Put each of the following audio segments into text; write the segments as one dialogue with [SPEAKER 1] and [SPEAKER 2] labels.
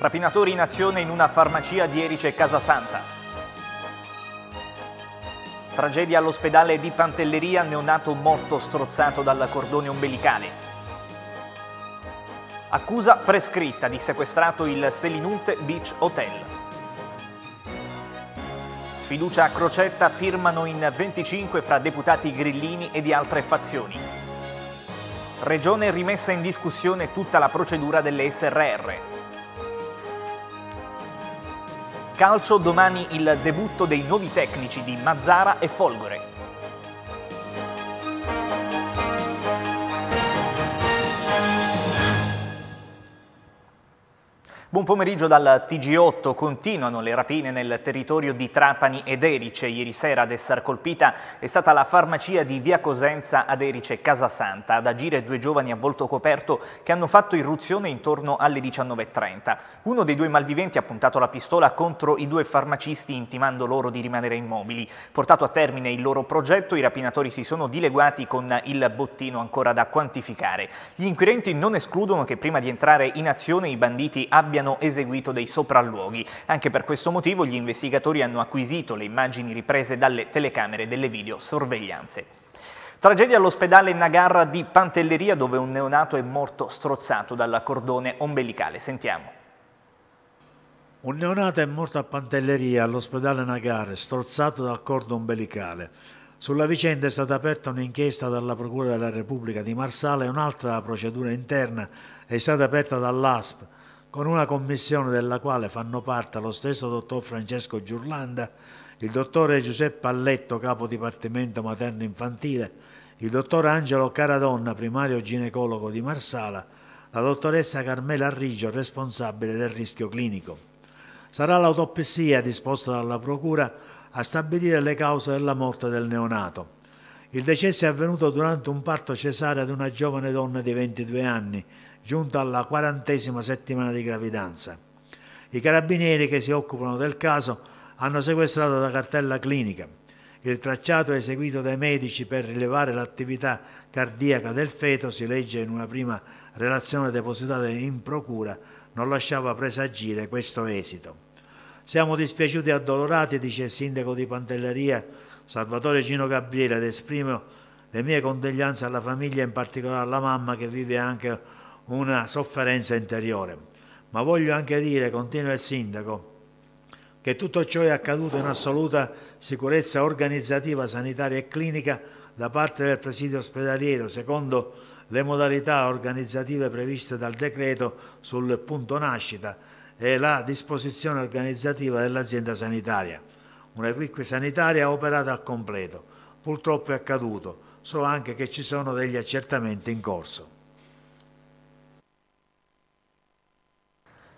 [SPEAKER 1] Rapinatori in azione in una farmacia di Erice Casasanta. Tragedia all'ospedale di Pantelleria, neonato morto strozzato dal cordone ombelicale. Accusa prescritta di sequestrato il Selinunte Beach Hotel. Sfiducia a crocetta firmano in 25 fra deputati grillini e di altre fazioni. Regione rimessa in discussione tutta la procedura delle SRR. Calcio domani il debutto dei nuovi tecnici di Mazzara e Folgore. Buon pomeriggio dal TG8. Continuano le rapine nel territorio di Trapani ed Erice. Ieri sera ad essere colpita è stata la farmacia di Via Cosenza ad Erice Casasanta. Ad agire due giovani a volto coperto che hanno fatto irruzione intorno alle 19.30. Uno dei due malviventi ha puntato la pistola contro i due farmacisti intimando loro di rimanere immobili. Portato a termine il loro progetto, i rapinatori si sono dileguati con il bottino ancora da quantificare. Gli inquirenti non escludono che prima di entrare in azione i banditi abbiano abbiano eseguito dei sopralluoghi. Anche per questo motivo gli investigatori hanno acquisito le immagini riprese dalle telecamere delle videosorveglianze. Tragedia all'ospedale Nagar di Pantelleria dove un neonato è morto strozzato dal cordone ombelicale. Sentiamo.
[SPEAKER 2] Un neonato è morto a Pantelleria all'ospedale Nagar strozzato dal cordone ombelicale. Sulla vicenda è stata aperta un'inchiesta dalla Procura della Repubblica di Marsala e un'altra procedura interna è stata aperta dall'ASP con una commissione della quale fanno parte lo stesso dottor Francesco Giurlanda, il dottore Giuseppe Alletto, capo dipartimento materno-infantile, il dottor Angelo Caradonna, primario ginecologo di Marsala, la dottoressa Carmela Arrigio, responsabile del rischio clinico. Sarà l'autopsia disposta dalla Procura a stabilire le cause della morte del neonato. Il decesso è avvenuto durante un parto cesare ad una giovane donna di 22 anni, giunta alla quarantesima settimana di gravidanza. I carabinieri che si occupano del caso hanno sequestrato la cartella clinica. Il tracciato eseguito dai medici per rilevare l'attività cardiaca del feto, si legge in una prima relazione depositata in procura, non lasciava presagire questo esito. Siamo dispiaciuti e addolorati, dice il sindaco di Pantelleria Salvatore Gino Gabriele, ed esprimo le mie condoglianze alla famiglia, in particolare alla mamma che vive anche una sofferenza interiore. Ma voglio anche dire, continua il sindaco, che tutto ciò è accaduto in assoluta sicurezza organizzativa, sanitaria e clinica da parte del presidio ospedaliero, secondo le modalità organizzative previste dal decreto sul punto nascita e la disposizione organizzativa dell'azienda sanitaria. Un'equipe sanitaria operata al completo. Purtroppo è accaduto.
[SPEAKER 1] So anche che ci sono degli accertamenti in corso.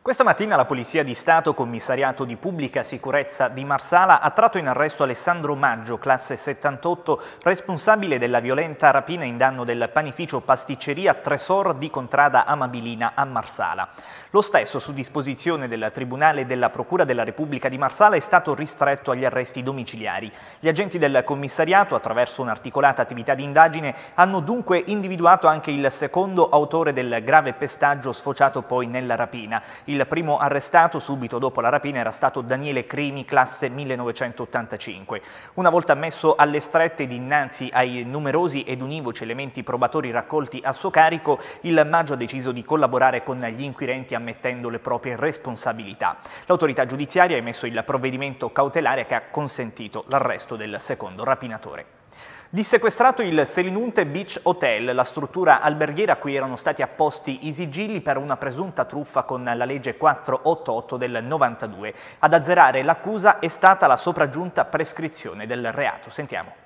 [SPEAKER 1] Questa mattina la Polizia di Stato, commissariato di pubblica sicurezza di Marsala, ha tratto in arresto Alessandro Maggio, classe 78, responsabile della violenta rapina in danno del panificio pasticceria Tresor di Contrada Amabilina a Marsala. Lo stesso, su disposizione del Tribunale della Procura della Repubblica di Marsala, è stato ristretto agli arresti domiciliari. Gli agenti del commissariato, attraverso un'articolata attività di indagine, hanno dunque individuato anche il secondo autore del grave pestaggio sfociato poi nella rapina. Il primo arrestato subito dopo la rapina era stato Daniele Crimi, classe 1985. Una volta messo alle strette dinanzi ai numerosi ed univoci elementi probatori raccolti a suo carico, il Maggio ha deciso di collaborare con gli inquirenti ammettendo le proprie responsabilità. L'autorità giudiziaria ha emesso il provvedimento cautelare che ha consentito l'arresto del secondo rapinatore dissequestrato il Selinunte Beach Hotel, la struttura alberghiera a cui erano stati apposti i sigilli per una presunta truffa con la legge 488 del 92. Ad azzerare l'accusa è stata la sopraggiunta prescrizione del reato. Sentiamo.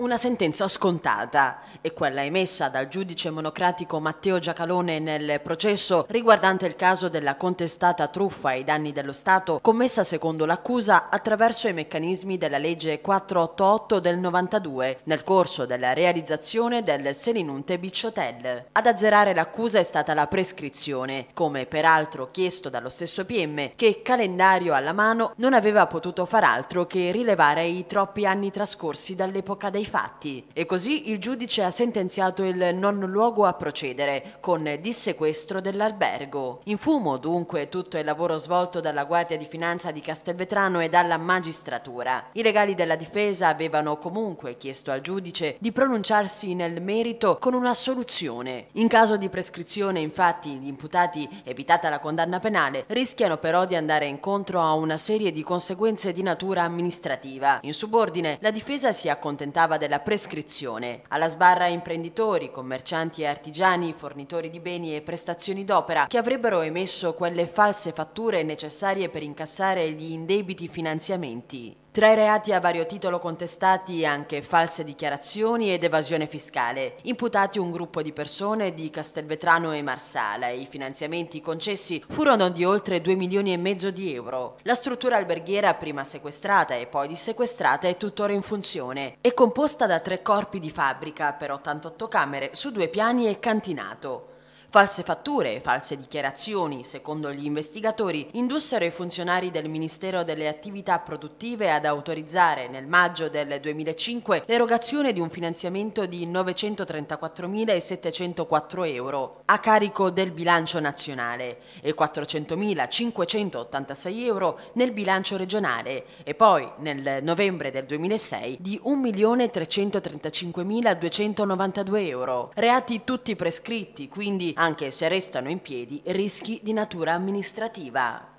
[SPEAKER 3] Una sentenza scontata e quella emessa dal giudice monocratico Matteo Giacalone nel processo riguardante il caso della contestata truffa ai danni dello Stato commessa secondo l'accusa attraverso i meccanismi della legge 488 del 92 nel corso della realizzazione del Selinunte Beach Hotel. Ad azzerare l'accusa è stata la prescrizione, come peraltro chiesto dallo stesso PM che calendario alla mano non aveva potuto far altro che rilevare i troppi anni trascorsi dall'epoca dei fatti e così il giudice ha sentenziato il non luogo a procedere con dissequestro dell'albergo. In fumo dunque tutto il lavoro svolto dalla Guardia di Finanza di Castelvetrano e dalla magistratura. I legali della difesa avevano comunque chiesto al giudice di pronunciarsi nel merito con una soluzione. In caso di prescrizione infatti gli imputati, evitata la condanna penale, rischiano però di andare incontro a una serie di conseguenze di natura amministrativa. In subordine la difesa si accontentava della prescrizione. Alla sbarra imprenditori, commercianti e artigiani, fornitori di beni e prestazioni d'opera che avrebbero emesso quelle false fatture necessarie per incassare gli indebiti finanziamenti. Tra i reati a vario titolo contestati anche false dichiarazioni ed evasione fiscale, imputati un gruppo di persone di Castelvetrano e Marsala e i finanziamenti concessi furono di oltre 2 milioni e mezzo di euro. La struttura alberghiera prima sequestrata e poi dissequestrata è tuttora in funzione. È composta da tre corpi di fabbrica per 88 camere su due piani e cantinato. False fatture e false dichiarazioni, secondo gli investigatori, indussero i funzionari del Ministero delle Attività Produttive ad autorizzare nel maggio del 2005 l'erogazione di un finanziamento di 934.704 euro a carico del bilancio nazionale e 400.586 euro nel bilancio regionale e poi nel novembre del 2006 di 1.335.292 euro. Reati tutti prescritti, quindi anche se restano in piedi rischi di natura amministrativa.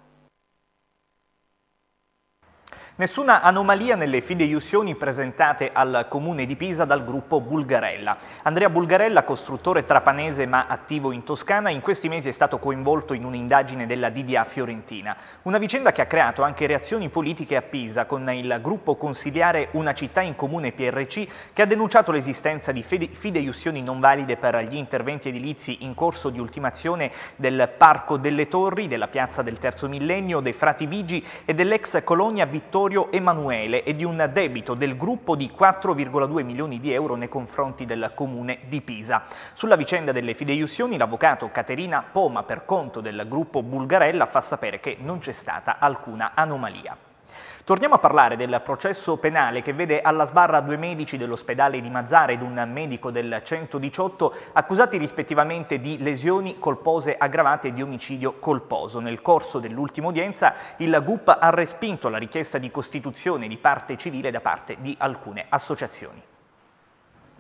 [SPEAKER 1] Nessuna anomalia nelle fideiussioni presentate al comune di Pisa dal gruppo Bulgarella. Andrea Bulgarella, costruttore trapanese ma attivo in Toscana, in questi mesi è stato coinvolto in un'indagine della DDA fiorentina. Una vicenda che ha creato anche reazioni politiche a Pisa con il gruppo consigliare Una città in comune PRC che ha denunciato l'esistenza di fideiussioni non valide per gli interventi edilizi in corso di ultimazione del Parco delle Torri, della Piazza del Terzo Millennio, dei Frati Vigi e dell'ex colonia Vittorio Vittorio Emanuele e di un debito del gruppo di 4,2 milioni di euro nei confronti del comune di Pisa. Sulla vicenda delle fideiussioni l'avvocato Caterina Poma per conto del gruppo Bulgarella fa sapere che non c'è stata alcuna anomalia. Torniamo a parlare del processo penale che vede alla sbarra due medici dell'ospedale di Mazzara ed un medico del 118 accusati rispettivamente di lesioni colpose aggravate e di omicidio colposo. Nel corso dell'ultima udienza il GUP ha respinto la richiesta di costituzione di parte civile da parte di alcune associazioni.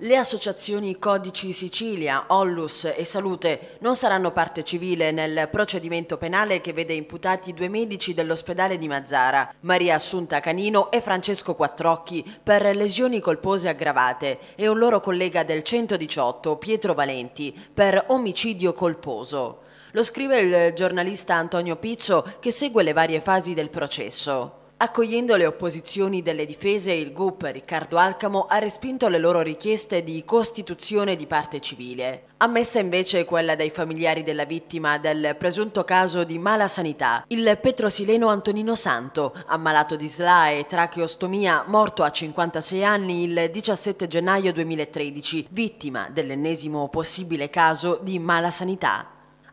[SPEAKER 3] Le associazioni Codici Sicilia, Ollus e Salute non saranno parte civile nel procedimento penale che vede imputati due medici dell'ospedale di Mazzara, Maria Assunta Canino e Francesco Quattrocchi, per lesioni colpose aggravate e un loro collega del 118, Pietro Valenti, per omicidio colposo. Lo scrive il giornalista Antonio Pizzo che segue le varie fasi del processo. Accogliendo le opposizioni delle difese, il GUP Riccardo Alcamo ha respinto le loro richieste di costituzione di parte civile. Ammessa invece quella dei familiari della vittima del presunto caso di mala sanità, il petrosileno Antonino Santo, ammalato di SLA e tracheostomia, morto a 56 anni il 17 gennaio 2013, vittima dell'ennesimo possibile caso di mala sanità.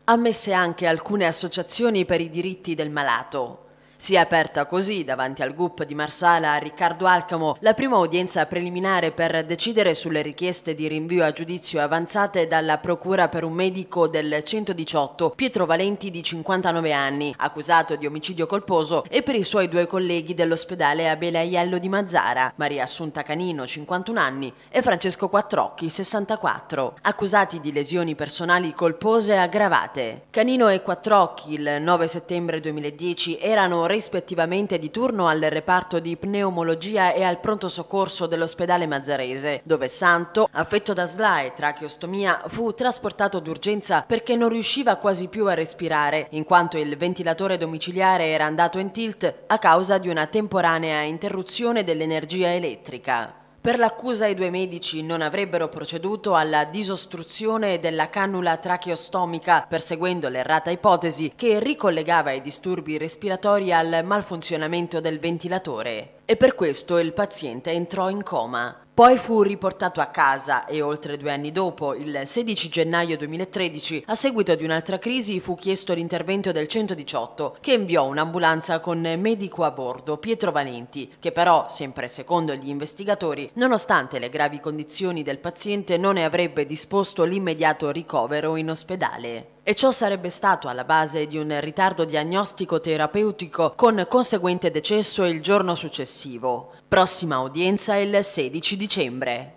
[SPEAKER 3] Ammesse anche alcune associazioni per i diritti del malato. Si è aperta così davanti al GUP di Marsala a Riccardo Alcamo la prima udienza preliminare per decidere sulle richieste di rinvio a giudizio avanzate dalla Procura per un medico del 118 Pietro Valenti di 59 anni, accusato di omicidio colposo, e per i suoi due colleghi dell'ospedale Abele Aiello di Mazzara, Maria Assunta Canino, 51 anni, e Francesco Quattrocchi, 64, accusati di lesioni personali colpose aggravate. Canino e Quattrocchi il 9 settembre 2010 erano rispettivamente di turno al reparto di pneumologia e al pronto soccorso dell'ospedale Mazzarese, dove Santo, affetto da SLA e tracheostomia, fu trasportato d'urgenza perché non riusciva quasi più a respirare, in quanto il ventilatore domiciliare era andato in tilt a causa di una temporanea interruzione dell'energia elettrica. Per l'accusa i due medici non avrebbero proceduto alla disostruzione della cannula tracheostomica, perseguendo l'errata ipotesi che ricollegava i disturbi respiratori al malfunzionamento del ventilatore e per questo il paziente entrò in coma. Poi fu riportato a casa e oltre due anni dopo, il 16 gennaio 2013, a seguito di un'altra crisi, fu chiesto l'intervento del 118 che inviò un'ambulanza con medico a bordo, Pietro Valenti, che però, sempre secondo gli investigatori, nonostante le gravi condizioni del paziente non ne avrebbe disposto l'immediato ricovero in ospedale. E ciò sarebbe stato alla base di un ritardo diagnostico-terapeutico con conseguente decesso il giorno successivo. Prossima udienza il 16 dicembre.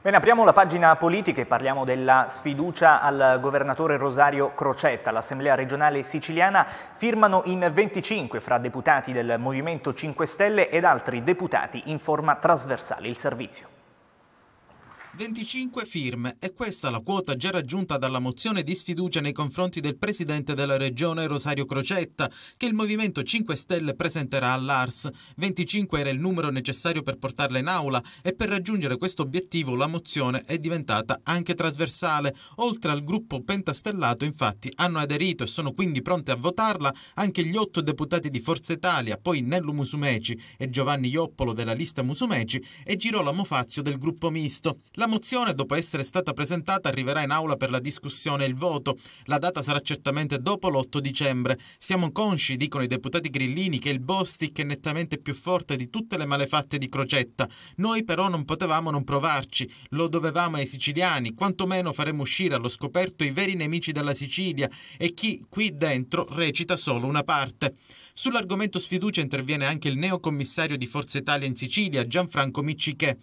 [SPEAKER 1] Bene, apriamo la pagina politica e parliamo della sfiducia al governatore Rosario Crocetta. L'Assemblea regionale siciliana firmano in 25 fra deputati del Movimento 5 Stelle ed altri deputati in forma trasversale il servizio.
[SPEAKER 4] 25 firme è questa la quota già raggiunta dalla mozione di sfiducia nei confronti del presidente della regione Rosario Crocetta che il Movimento 5 Stelle presenterà all'Ars. 25 era il numero necessario per portarla in aula e per raggiungere questo obiettivo la mozione è diventata anche trasversale. Oltre al gruppo pentastellato infatti hanno aderito e sono quindi pronte a votarla anche gli otto deputati di Forza Italia, poi Nello Musumeci e Giovanni Ioppolo della lista Musumeci e Girolamo Fazio del gruppo misto. La la mozione, dopo essere stata presentata, arriverà in aula per la discussione e il voto. La data sarà certamente dopo l'8 dicembre. Siamo consci, dicono i deputati grillini, che il Bostic è nettamente più forte di tutte le malefatte di Crocetta. Noi però non potevamo non provarci, lo dovevamo ai siciliani, quantomeno faremo uscire allo scoperto i veri nemici della Sicilia e chi qui dentro recita solo una parte. Sull'argomento sfiducia interviene anche il neocommissario di Forza Italia in Sicilia, Gianfranco Miccichè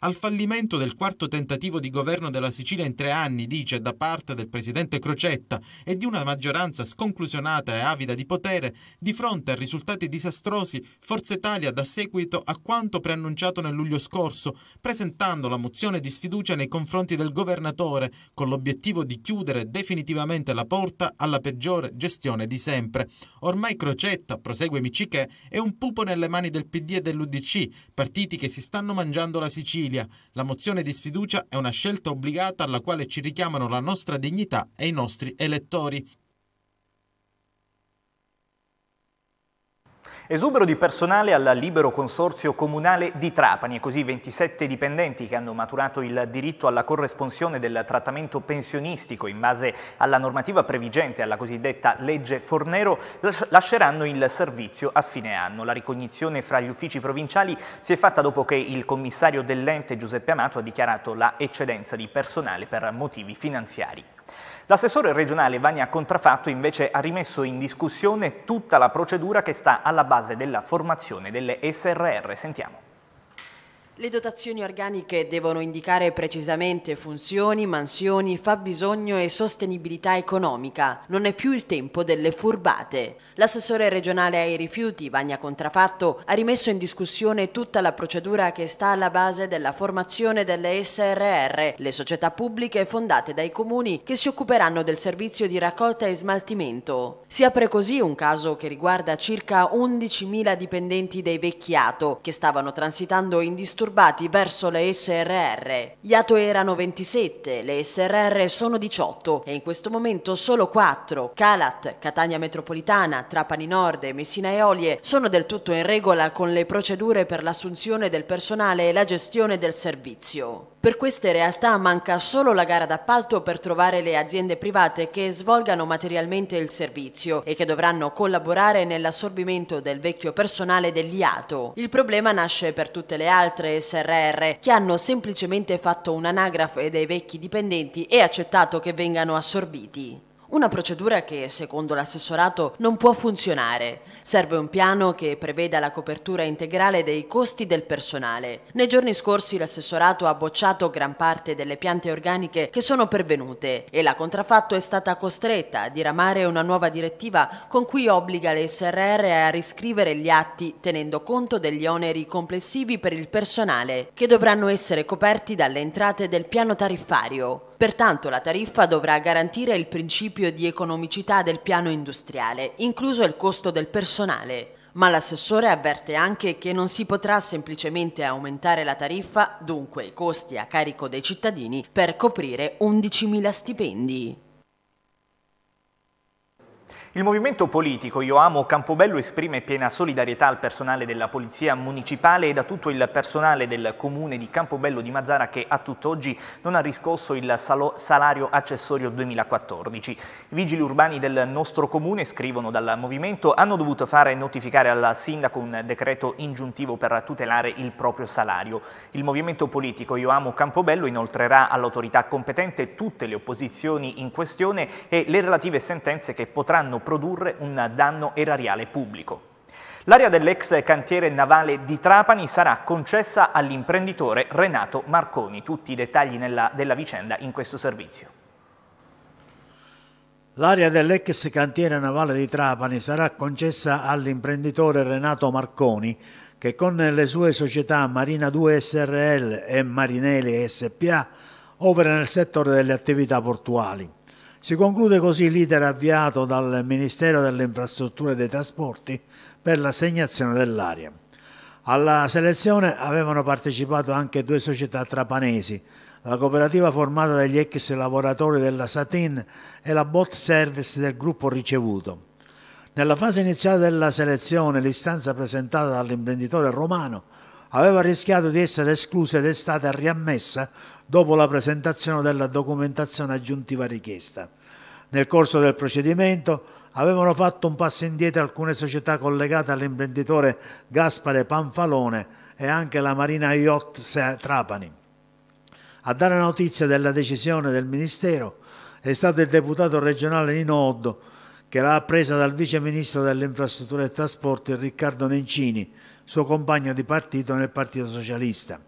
[SPEAKER 4] al fallimento del quarto tentativo di governo della Sicilia in tre anni, dice, da parte del presidente Crocetta e di una maggioranza sconclusionata e avida di potere, di fronte a risultati disastrosi, Forza Italia dà seguito a quanto preannunciato nel luglio scorso, presentando la mozione di sfiducia nei confronti del governatore, con l'obiettivo di chiudere definitivamente la porta alla peggiore gestione di sempre. Ormai Crocetta, prosegue Micichè, è un pupo nelle mani del PD e dell'UDC, partiti che si stanno mangiando la Sicilia Sicilia. La mozione di sfiducia è una scelta obbligata alla quale ci richiamano la nostra dignità e i nostri elettori.
[SPEAKER 1] Esubero di personale al libero consorzio comunale di Trapani e così 27 dipendenti che hanno maturato il diritto alla corresponsione del trattamento pensionistico in base alla normativa previgente, alla cosiddetta legge Fornero, lasceranno il servizio a fine anno. La ricognizione fra gli uffici provinciali si è fatta dopo che il commissario dell'ente Giuseppe Amato ha dichiarato la eccedenza di personale per motivi finanziari. L'assessore regionale Vania Contrafatto invece ha rimesso in discussione tutta la procedura che sta alla base della formazione delle SRR. Sentiamo.
[SPEAKER 3] Le dotazioni organiche devono indicare precisamente funzioni, mansioni, fabbisogno e sostenibilità economica. Non è più il tempo delle furbate. L'assessore regionale ai rifiuti, Vagna Contrafatto, ha rimesso in discussione tutta la procedura che sta alla base della formazione delle SRR, le società pubbliche fondate dai comuni che si occuperanno del servizio di raccolta e smaltimento. Si apre così un caso che riguarda circa 11.000 dipendenti dei Vecchiato che stavano transitando in disturbo turbati verso le SRR. Gli ATO erano 27, le SRR sono 18 e in questo momento solo 4, Calat, Catania Metropolitana, Trapani Nord e Messina Eolie, sono del tutto in regola con le procedure per l'assunzione del personale e la gestione del servizio. Per queste realtà manca solo la gara d'appalto per trovare le aziende private che svolgano materialmente il servizio e che dovranno collaborare nell'assorbimento del vecchio personale dell'IATO. Il problema nasce per tutte le altre SRR, che hanno semplicemente fatto un'anagrafe dei vecchi dipendenti e accettato che vengano assorbiti. Una procedura che, secondo l'assessorato, non può funzionare. Serve un piano che preveda la copertura integrale dei costi del personale. Nei giorni scorsi l'assessorato ha bocciato gran parte delle piante organiche che sono pervenute e la contraffatto è stata costretta a diramare una nuova direttiva con cui obbliga le SRR a riscrivere gli atti tenendo conto degli oneri complessivi per il personale, che dovranno essere coperti dalle entrate del piano tariffario. Pertanto la tariffa dovrà garantire il principio di economicità del piano industriale, incluso il costo del personale. Ma l'assessore avverte anche che non si potrà semplicemente aumentare la tariffa, dunque i costi a carico dei cittadini, per coprire 11.000 stipendi.
[SPEAKER 1] Il movimento politico Io Amo Campobello esprime piena solidarietà al personale della Polizia Municipale e a tutto il personale del Comune di Campobello di Mazzara che a tutt'oggi non ha riscosso il salario accessorio 2014. I vigili urbani del nostro Comune, scrivono dal movimento, hanno dovuto fare notificare al Sindaco un decreto ingiuntivo per tutelare il proprio salario. Il movimento politico Io Amo Campobello inoltrerà all'autorità competente tutte le opposizioni in questione e le relative sentenze che potranno produrre un danno erariale pubblico. L'area dell'ex cantiere navale di Trapani sarà concessa all'imprenditore Renato Marconi. Tutti i dettagli nella, della vicenda in questo servizio.
[SPEAKER 2] L'area dell'ex cantiere navale di Trapani sarà concessa all'imprenditore Renato Marconi che con le sue società Marina 2 SRL e Marinelli SPA opera nel settore delle attività portuali. Si conclude così l'iter avviato dal Ministero delle Infrastrutture e dei Trasporti per l'assegnazione dell'area. Alla selezione avevano partecipato anche due società trapanesi, la cooperativa formata dagli ex lavoratori della Satin e la bot service del gruppo ricevuto. Nella fase iniziale della selezione l'istanza presentata dall'imprenditore romano aveva rischiato di essere esclusa ed è stata riammessa dopo la presentazione della documentazione aggiuntiva richiesta. Nel corso del procedimento avevano fatto un passo indietro alcune società collegate all'imprenditore Gaspare Panfalone e anche la Marina Yacht Trapani. A dare notizia della decisione del Ministero è stato il deputato regionale Nino Oddo, che l'ha presa dal vice ministro delle infrastrutture e trasporti Riccardo Nencini, suo compagno di partito nel Partito Socialista.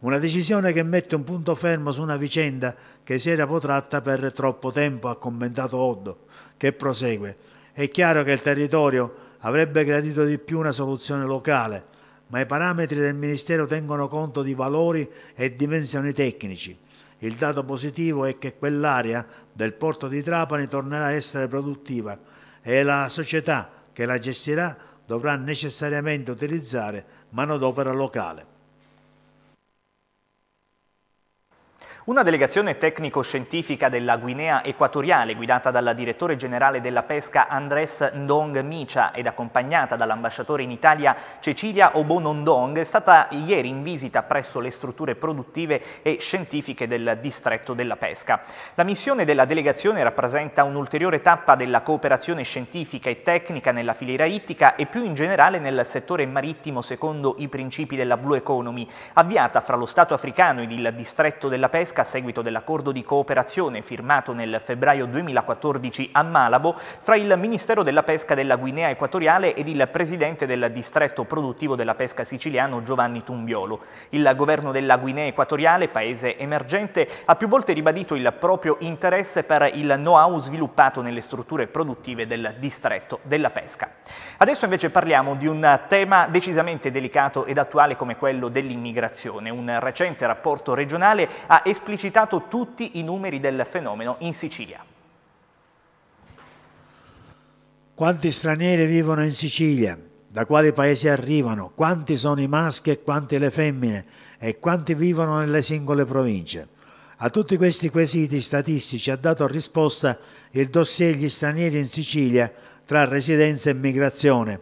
[SPEAKER 2] Una decisione che mette un punto fermo su una vicenda che si era protratta per troppo tempo, ha commentato Oddo, che prosegue. È chiaro che il territorio avrebbe gradito di più una soluzione locale, ma i parametri del Ministero tengono conto di valori e dimensioni tecnici. Il dato positivo è che quell'area del porto di Trapani tornerà a essere produttiva e la società che la gestirà dovrà necessariamente utilizzare manodopera locale.
[SPEAKER 1] Una delegazione tecnico-scientifica della Guinea Equatoriale, guidata dal direttore generale della pesca Andres Ndong Micia ed accompagnata dall'ambasciatore in Italia Cecilia Obonondong, è stata ieri in visita presso le strutture produttive e scientifiche del distretto della pesca. La missione della delegazione rappresenta un'ulteriore tappa della cooperazione scientifica e tecnica nella filiera ittica e più in generale nel settore marittimo secondo i principi della Blue Economy, avviata fra lo Stato africano ed il distretto della pesca pesca a seguito dell'accordo di cooperazione firmato nel febbraio 2014 a Malabo fra il Ministero della Pesca della Guinea Equatoriale ed il presidente del distretto produttivo della pesca siciliano Giovanni Tumbiolo. Il governo della Guinea Equatoriale, paese emergente, ha più volte ribadito il proprio interesse per il know-how sviluppato nelle strutture produttive del distretto della pesca. Adesso invece parliamo di un tema decisamente delicato ed attuale come quello dell'immigrazione. Un recente rapporto regionale ha espresso esplicitato tutti i numeri del fenomeno in Sicilia.
[SPEAKER 2] Quanti stranieri vivono in Sicilia? Da quali paesi arrivano? Quanti sono i maschi e quante le femmine? E quanti vivono nelle singole province? A tutti questi quesiti statistici ha dato risposta il dossier Gli stranieri in Sicilia tra residenza e migrazione,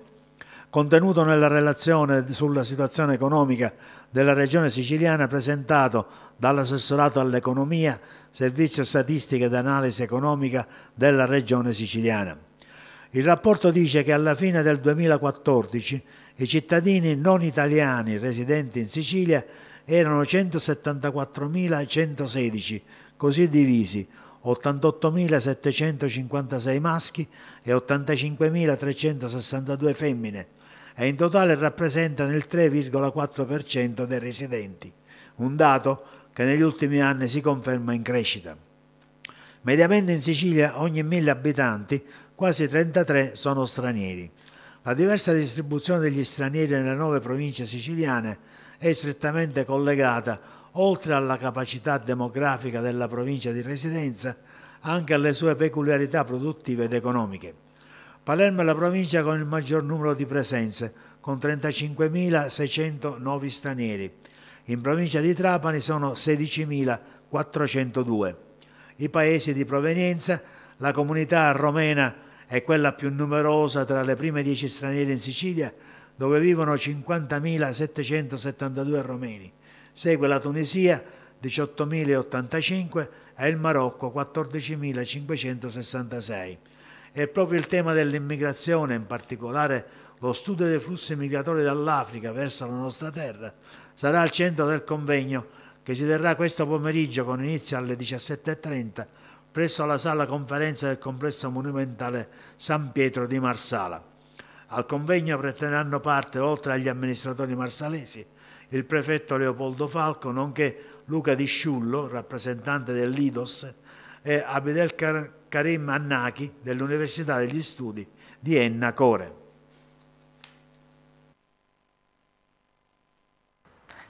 [SPEAKER 2] contenuto nella relazione sulla situazione economica della Regione Siciliana presentato dall'assessorato all'economia, servizio statistica ed analisi economica della Regione Siciliana. Il rapporto dice che alla fine del 2014 i cittadini non italiani residenti in Sicilia erano 174.116, così divisi 88.756 maschi e 85.362 femmine, e in totale rappresentano il 3,4% dei residenti, un dato che negli ultimi anni si conferma in crescita. Mediamente in Sicilia ogni 1000 abitanti quasi 33 sono stranieri. La diversa distribuzione degli stranieri nelle nuove province siciliane è strettamente collegata, oltre alla capacità demografica della provincia di residenza, anche alle sue peculiarità produttive ed economiche. Palermo è la provincia con il maggior numero di presenze, con 35.600 nuovi stranieri. In provincia di Trapani sono 16.402. I paesi di provenienza, la comunità romena è quella più numerosa tra le prime 10 straniere in Sicilia, dove vivono 50.772 romeni. Segue la Tunisia 18.085 e il Marocco 14.566 e proprio il tema dell'immigrazione, in particolare lo studio dei flussi migratori dall'Africa verso la nostra terra, sarà al centro del convegno che si terrà questo pomeriggio con inizio alle 17.30 presso la sala conferenza del complesso monumentale San Pietro di Marsala. Al convegno prenderanno parte, oltre agli amministratori marsalesi, il prefetto Leopoldo Falco, nonché Luca Di Sciullo, rappresentante dell'IDOS, e Abedel Karim Annaki dell'Università degli Studi di Enna Core.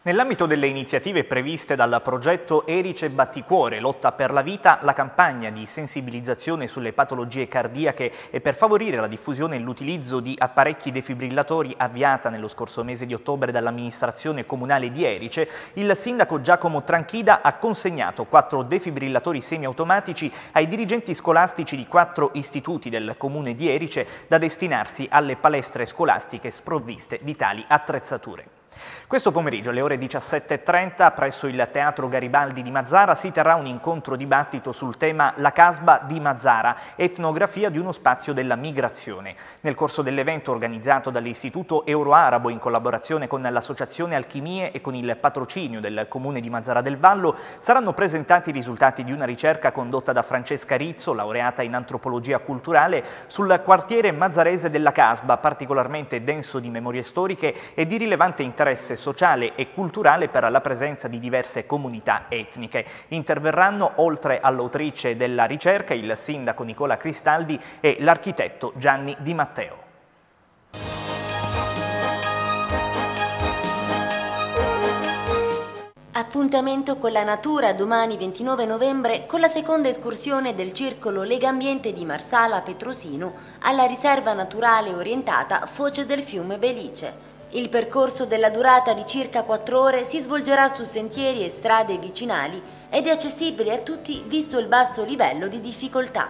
[SPEAKER 1] Nell'ambito delle iniziative previste dal progetto Erice Batticuore, lotta per la vita, la campagna di sensibilizzazione sulle patologie cardiache e per favorire la diffusione e l'utilizzo di apparecchi defibrillatori avviata nello scorso mese di ottobre dall'amministrazione comunale di Erice, il sindaco Giacomo Tranchida ha consegnato quattro defibrillatori semiautomatici ai dirigenti scolastici di quattro istituti del comune di Erice da destinarsi alle palestre scolastiche sprovviste di tali attrezzature. Questo pomeriggio alle ore 17.30 presso il Teatro Garibaldi di Mazzara si terrà un incontro dibattito sul tema La Casba di Mazzara, etnografia di uno spazio della migrazione. Nel corso dell'evento organizzato dall'Istituto Euroarabo in collaborazione con l'Associazione Alchimie e con il patrocinio del Comune di Mazzara del Vallo saranno presentati i risultati di una ricerca condotta da Francesca Rizzo, laureata in antropologia culturale, sul quartiere mazzarese della Casba, particolarmente denso di memorie storiche e di rilevante interesse interesse sociale e culturale per la presenza di diverse comunità etniche. Interverranno oltre all'autrice della ricerca il sindaco Nicola Cristaldi e l'architetto Gianni Di Matteo.
[SPEAKER 5] Appuntamento con la natura domani 29 novembre con la seconda escursione del circolo Legambiente di Marsala Petrosino alla riserva naturale orientata Foce del fiume Belice. Il percorso della durata di circa 4 ore si svolgerà su sentieri e strade vicinali ed è accessibile a tutti visto il basso livello di difficoltà.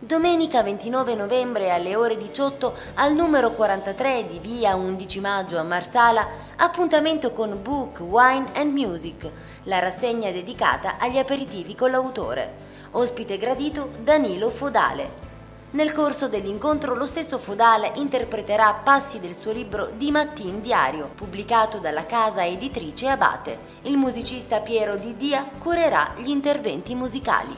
[SPEAKER 5] Domenica 29 novembre alle ore 18 al numero 43 di via 11 maggio a Marsala, appuntamento con Book, Wine and Music, la rassegna dedicata agli aperitivi con l'autore. Ospite gradito Danilo Fodale. Nel corso dell'incontro lo stesso Fodale interpreterà passi del suo libro Di Mattin Diario, pubblicato dalla casa editrice Abate. Il musicista Piero Didia curerà gli interventi musicali.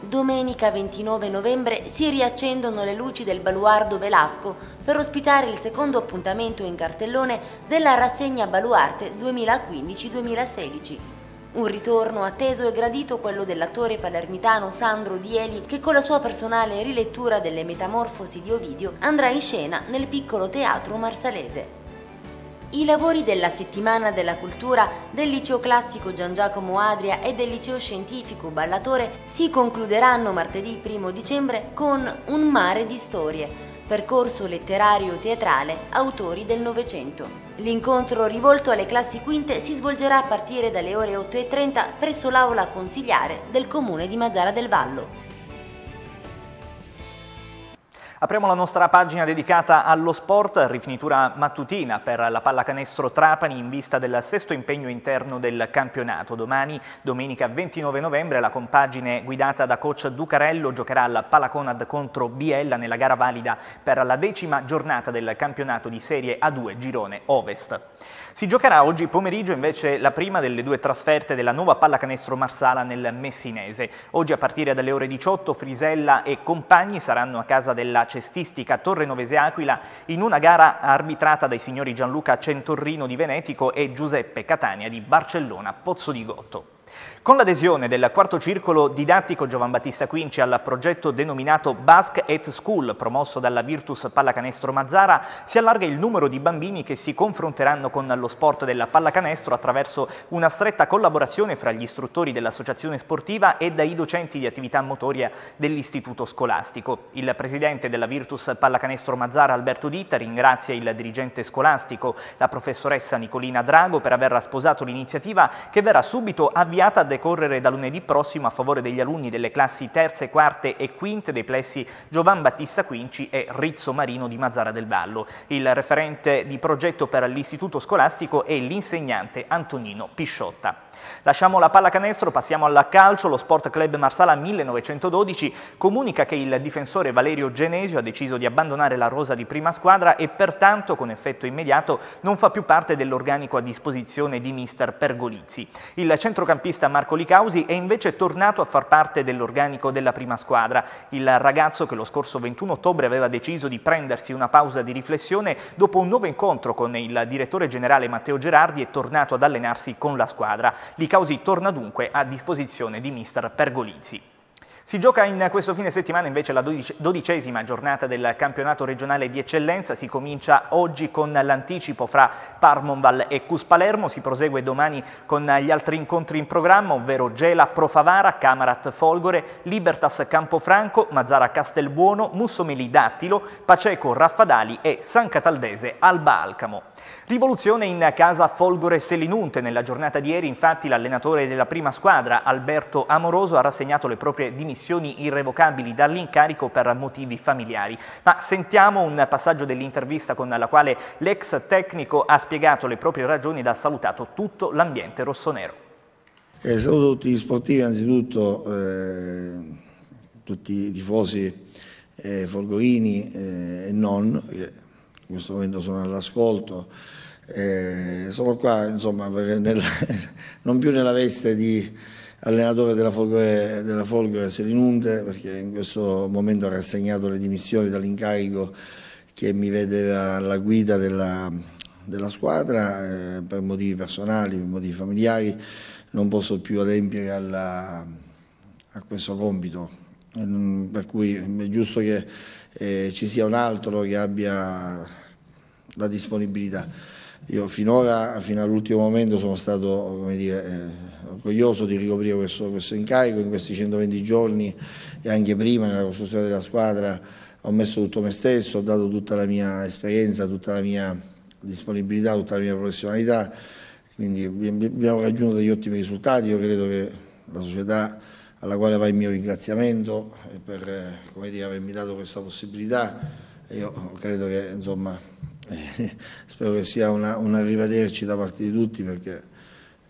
[SPEAKER 5] Domenica 29 novembre si riaccendono le luci del Baluardo Velasco per ospitare il secondo appuntamento in cartellone della rassegna Baluarte 2015-2016. Un ritorno atteso e gradito quello dell'attore palermitano Sandro Dieli che con la sua personale rilettura delle metamorfosi di Ovidio andrà in scena nel piccolo teatro marsalese. I lavori della settimana della cultura del liceo classico Gian Giacomo Adria e del liceo scientifico Ballatore si concluderanno martedì 1 dicembre con Un mare di storie, percorso letterario-teatrale autori del Novecento. L'incontro rivolto alle classi quinte si svolgerà a partire dalle ore 8.30 presso l'aula consigliare del comune di Mazzara del Vallo.
[SPEAKER 1] Apriamo la nostra pagina dedicata allo sport, rifinitura mattutina per la pallacanestro Trapani in vista del sesto impegno interno del campionato. Domani, domenica 29 novembre, la compagine guidata da coach Ducarello giocherà al Palaconad contro Biella nella gara valida per la decima giornata del campionato di Serie A2 Girone Ovest. Si giocherà oggi pomeriggio invece la prima delle due trasferte della nuova pallacanestro Marsala nel Messinese. Oggi a partire dalle ore 18 Frisella e compagni saranno a casa della cestistica Torrenovese Aquila in una gara arbitrata dai signori Gianluca Centorrino di Venetico e Giuseppe Catania di Barcellona Pozzo di Gotto. Con l'adesione del quarto circolo didattico Giovan Battista Quinci al progetto denominato Basque at School, promosso dalla Virtus Pallacanestro Mazzara, si allarga il numero di bambini che si confronteranno con lo sport della pallacanestro attraverso una stretta collaborazione fra gli istruttori dell'associazione sportiva e dai docenti di attività motoria dell'istituto scolastico. Il presidente della Virtus Pallacanestro Mazzara, Alberto Ditta, ringrazia il dirigente scolastico, la professoressa Nicolina Drago, per aver sposato l'iniziativa che verrà subito avviata decorrere da lunedì prossimo a favore degli alunni delle classi terze, quarte e quinte dei plessi Giovan Battista Quinci e Rizzo Marino di Mazzara del Vallo. Il referente di progetto per l'istituto scolastico è l'insegnante Antonino Pisciotta. Lasciamo la pallacanestro, passiamo alla calcio. Lo Sport Club Marsala 1912 comunica che il difensore Valerio Genesio ha deciso di abbandonare la rosa di prima squadra e pertanto, con effetto immediato, non fa più parte dell'organico a disposizione di mister Pergolizzi. Il centrocampista Marco Licausi è invece tornato a far parte dell'organico della prima squadra. Il ragazzo che lo scorso 21 ottobre aveva deciso di prendersi una pausa di riflessione dopo un nuovo incontro con il direttore generale Matteo Gerardi è tornato ad allenarsi con la squadra. Li Causi torna dunque a disposizione di mister Pergolizzi. Si gioca in questo fine settimana invece la dodicesima giornata del campionato regionale di eccellenza, si comincia oggi con l'anticipo fra Parmonval e Cus Palermo, si prosegue domani con gli altri incontri in programma, ovvero Gela Profavara, Camarat Folgore, Libertas Campofranco, Mazzara Castelbuono, Mussomeli Dattilo, Paceco Raffadali e San Cataldese Alba Alcamo. Rivoluzione in casa Folgore Selinunte. Nella giornata di ieri, infatti, l'allenatore della prima squadra, Alberto Amoroso, ha rassegnato le proprie dimissioni irrevocabili dall'incarico per motivi familiari. Ma sentiamo un passaggio dell'intervista con la quale l'ex tecnico ha spiegato le proprie ragioni ed ha salutato tutto l'ambiente rossonero.
[SPEAKER 6] Eh, saluto tutti gli sportivi, anzitutto eh, tutti i tifosi eh, folgorini eh, e non questo momento sono all'ascolto, eh, sono qua insomma nella, non più nella veste di allenatore della Folgore, della Folgore Selinunte perché in questo momento ha rassegnato le dimissioni dall'incarico che mi vedeva alla guida della, della squadra eh, per motivi personali, per motivi familiari non posso più adempiere alla, a questo compito mm, per cui è giusto che eh, ci sia un altro che abbia la disponibilità. Io finora, fino all'ultimo momento, sono stato dire, eh, orgoglioso di ricoprire questo, questo, incarico in questi 120 giorni e anche prima nella costruzione della squadra ho messo tutto me stesso, ho dato tutta la mia esperienza, tutta la mia disponibilità, tutta la mia professionalità, quindi abbiamo raggiunto degli ottimi risultati, io credo che la società alla quale va il mio ringraziamento per eh, dire, avermi dato questa possibilità, io credo che insomma, eh, spero che sia una, un arrivederci da parte di tutti perché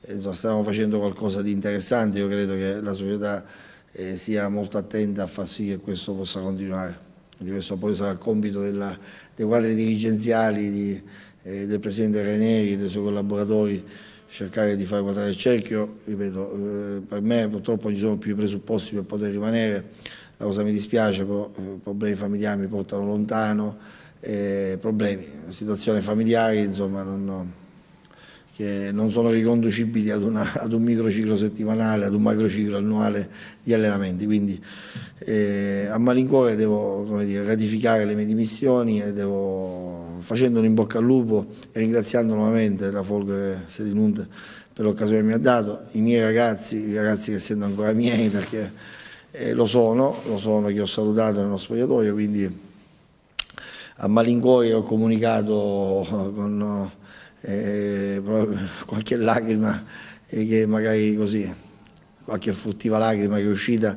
[SPEAKER 6] eh, insomma, stiamo facendo qualcosa di interessante, io credo che la società eh, sia molto attenta a far sì che questo possa continuare. Quindi questo poi sarà compito della, dei quadri dirigenziali, di, eh, del Presidente Ranieri, dei suoi collaboratori, cercare di far guardare il cerchio, ripeto, per me purtroppo non ci sono più i presupposti per poter rimanere, la cosa mi dispiace, però problemi familiari mi portano lontano, eh, problemi, situazioni familiari insomma, non, che non sono riconducibili ad, una, ad, un microciclo settimanale, ad un macrociclo annuale di allenamenti. Quindi eh, a malincuore devo dire, ratificare le mie dimissioni e devo, facendo in bocca al lupo e ringraziando nuovamente la Folgore Sedinunte per l'occasione che mi ha dato, i miei ragazzi, i ragazzi che essendo ancora miei perché eh, lo sono, lo sono che ho salutato nello spogliatoio, quindi a malincuore ho comunicato con eh, qualche lacrima e eh, che magari così, qualche furtiva lacrima che è uscita.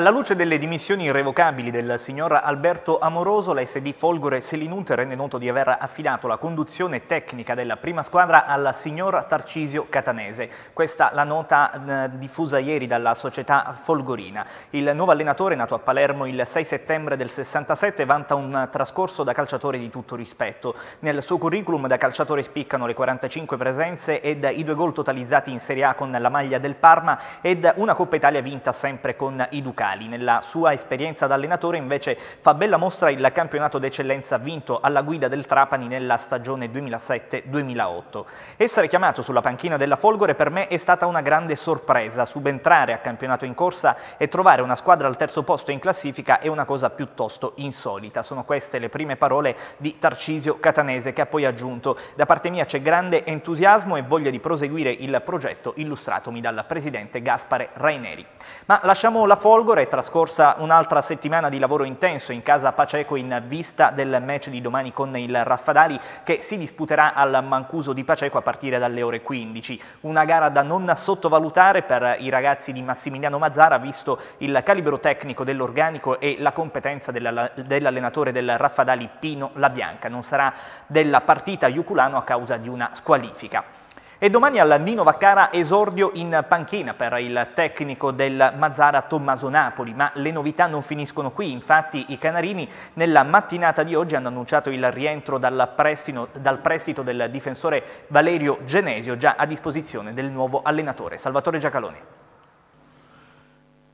[SPEAKER 1] Alla luce delle dimissioni irrevocabili del signor Alberto Amoroso, la SD Folgore Selinunte rende noto di aver affidato la conduzione tecnica della prima squadra al signor Tarcisio Catanese. Questa la nota eh, diffusa ieri dalla società folgorina. Il nuovo allenatore, nato a Palermo il 6 settembre del 67, vanta un trascorso da calciatore di tutto rispetto. Nel suo curriculum da calciatore spiccano le 45 presenze ed i due gol totalizzati in Serie A con la maglia del Parma ed una Coppa Italia vinta sempre con i Ducati mondiali. Nella sua esperienza da allenatore invece fa bella mostra il campionato d'eccellenza vinto alla guida del Trapani nella stagione 2007-2008. Essere chiamato sulla panchina della Folgore per me è stata una grande sorpresa. Subentrare a campionato in corsa e trovare una squadra al terzo posto in classifica è una cosa piuttosto insolita. Sono queste le prime parole di Tarcisio Catanese che ha poi aggiunto da parte mia c'è grande entusiasmo e voglia di proseguire il progetto illustratomi dal presidente Gaspare Raineri. Ma lasciamo la Folgore Longoria è trascorsa un'altra settimana di lavoro intenso in casa Paceco in vista del match di domani con il Raffadali che si disputerà al Mancuso di Paceco a partire dalle ore 15. Una gara da non sottovalutare per i ragazzi di Massimiliano Mazzara visto il calibro tecnico dell'organico e la competenza dell'allenatore del Raffadali Pino La Bianca. Non sarà della partita Iuculano a causa di una squalifica. E domani al Nino Vaccara esordio in panchina per il tecnico del Mazzara Tommaso Napoli, ma le novità non finiscono qui, infatti i Canarini nella mattinata di oggi hanno annunciato il rientro dal prestito, dal prestito del difensore Valerio Genesio, già a disposizione del nuovo allenatore Salvatore Giacalone.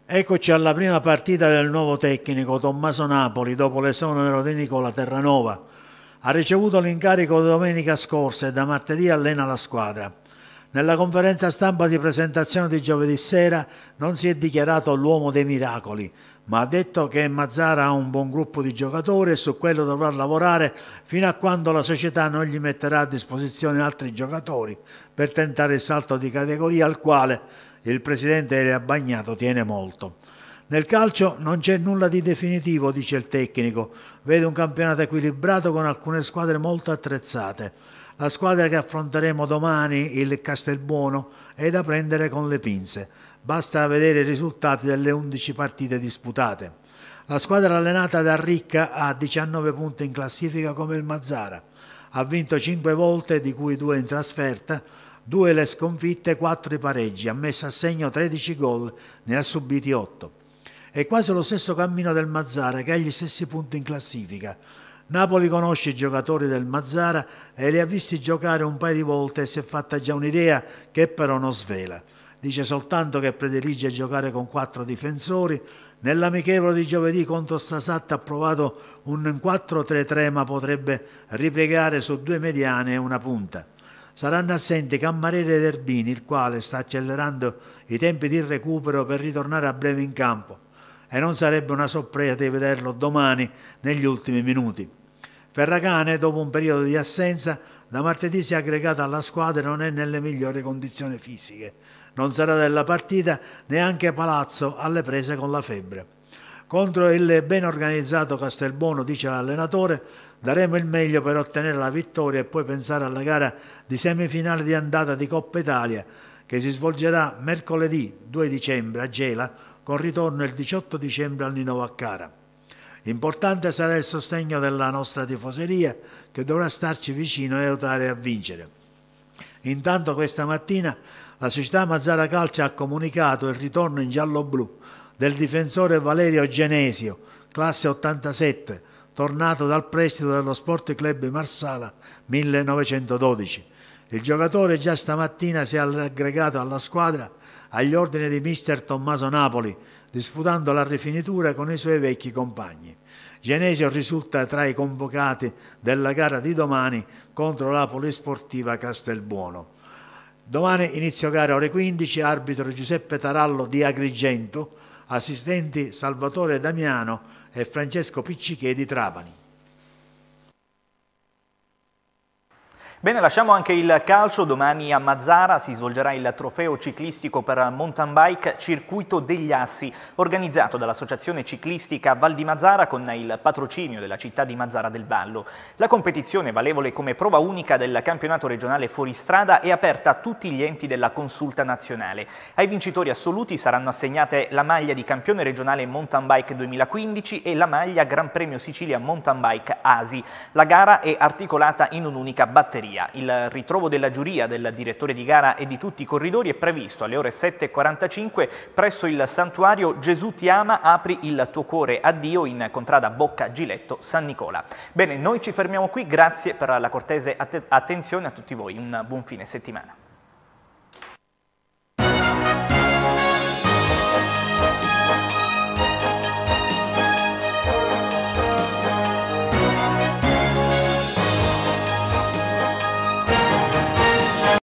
[SPEAKER 2] Eccoci alla prima partita del nuovo tecnico Tommaso Napoli dopo l'esonero di Nicola Terranova. Ha ricevuto l'incarico domenica scorsa e da martedì allena la squadra. Nella conferenza stampa di presentazione di giovedì sera non si è dichiarato l'uomo dei miracoli, ma ha detto che Mazzara ha un buon gruppo di giocatori e su quello dovrà lavorare fino a quando la società non gli metterà a disposizione altri giocatori per tentare il salto di categoria al quale il presidente Elia Bagnato tiene molto. Nel calcio non c'è nulla di definitivo, dice il tecnico. Vedo un campionato equilibrato con alcune squadre molto attrezzate. La squadra che affronteremo domani, il Castelbuono, è da prendere con le pinze. Basta vedere i risultati delle 11 partite disputate. La squadra allenata da Ricca ha 19 punti in classifica come il Mazzara. Ha vinto 5 volte, di cui 2 in trasferta, 2 le sconfitte, 4 i pareggi. Ha messo a segno 13 gol, ne ha subiti 8. È quasi lo stesso cammino del Mazzara che ha gli stessi punti in classifica. Napoli conosce i giocatori del Mazzara e li ha visti giocare un paio di volte e si è fatta già un'idea che però non svela. Dice soltanto che predilige giocare con quattro difensori. Nell'amichevole di giovedì contro Strasatta ha provato un 4-3-3 ma potrebbe ripiegare su due mediane e una punta. Saranno assenti Cammarere ed Erbini, il quale sta accelerando i tempi di recupero per ritornare a breve in campo e non sarebbe una sorpresa di vederlo domani negli ultimi minuti. Ferragane, dopo un periodo di assenza, da martedì si è aggregata alla squadra e non è nelle migliori condizioni fisiche. Non sarà della partita neanche Palazzo alle prese con la febbre. Contro il ben organizzato Castelbono, dice l'allenatore, daremo il meglio per ottenere la vittoria e poi pensare alla gara di semifinale di andata di Coppa Italia che si svolgerà mercoledì 2 dicembre a Gela con ritorno il 18 dicembre al Nino Vaccara. Importante sarà il sostegno della nostra tifoseria che dovrà starci vicino e aiutare a vincere. Intanto questa mattina la società Mazzara Calcio ha comunicato il ritorno in giallo-blu del difensore Valerio Genesio, classe 87, tornato dal prestito dello Sport Club Marsala 1912. Il giocatore già stamattina si è aggregato alla squadra agli ordini di mister Tommaso Napoli, disputando la rifinitura con i suoi vecchi compagni. Genesio risulta tra i convocati della gara di domani contro la Polisportiva Castelbuono. Domani inizio gara ore 15, arbitro Giuseppe Tarallo di Agrigento, assistenti Salvatore Damiano e Francesco Piccichè di Trapani.
[SPEAKER 1] Bene, lasciamo anche il calcio. Domani a Mazzara si svolgerà il trofeo ciclistico per mountain bike Circuito degli Assi, organizzato dall'Associazione Ciclistica Val di Mazzara con il patrocinio della città di Mazzara del Vallo. La competizione, valevole come prova unica del campionato regionale fuoristrada, è aperta a tutti gli enti della consulta nazionale. Ai vincitori assoluti saranno assegnate la maglia di campione regionale mountain bike 2015 e la maglia Gran Premio Sicilia mountain bike ASI. La gara è articolata in un'unica batteria. Bagheria. Il ritrovo della giuria, del direttore di gara e di tutti i corridori è previsto alle ore 7.45 presso il santuario Gesù ti ama, apri il tuo cuore a Dio in contrada Bocca Giletto San Nicola. Bene, noi ci fermiamo qui, grazie per la cortese att attenzione a tutti voi, un buon fine settimana.